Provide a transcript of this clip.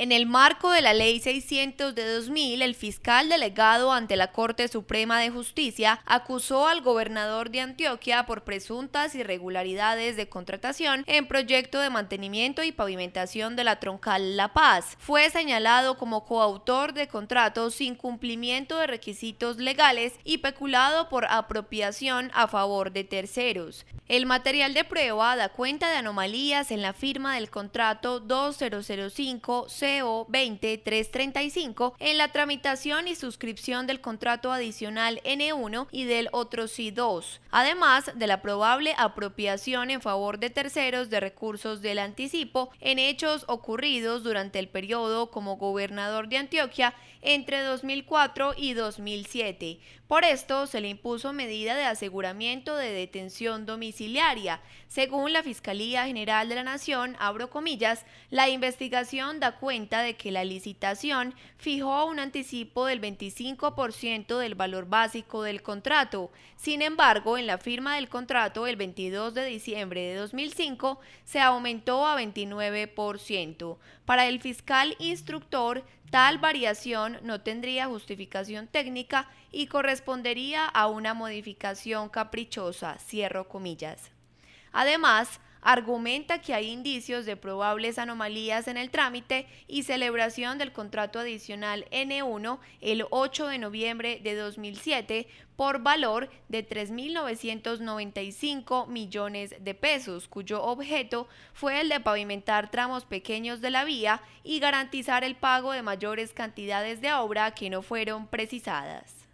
En el marco de la Ley 600 de 2000, el fiscal delegado ante la Corte Suprema de Justicia acusó al gobernador de Antioquia por presuntas irregularidades de contratación en proyecto de mantenimiento y pavimentación de la troncal La Paz. Fue señalado como coautor de contratos sin cumplimiento de requisitos legales y peculado por apropiación a favor de terceros. El material de prueba da cuenta de anomalías en la firma del contrato 2005 20335 en la tramitación y suscripción del contrato adicional N1 y del otro C2, además de la probable apropiación en favor de terceros de recursos del anticipo en hechos ocurridos durante el periodo como gobernador de Antioquia entre 2004 y 2007. Por esto se le impuso medida de aseguramiento de detención domiciliaria. Según la Fiscalía General de la Nación, abro comillas, la investigación da cuenta de que la licitación fijó un anticipo del 25% del valor básico del contrato. Sin embargo, en la firma del contrato el 22 de diciembre de 2005 se aumentó a 29%. Para el fiscal instructor, tal variación no tendría justificación técnica y correspondería a una modificación caprichosa, cierro comillas. Además, argumenta que hay indicios de probables anomalías en el trámite y celebración del contrato adicional N1 el 8 de noviembre de 2007 por valor de 3.995 millones de pesos, cuyo objeto fue el de pavimentar tramos pequeños de la vía y garantizar el pago de mayores cantidades de obra que no fueron precisadas.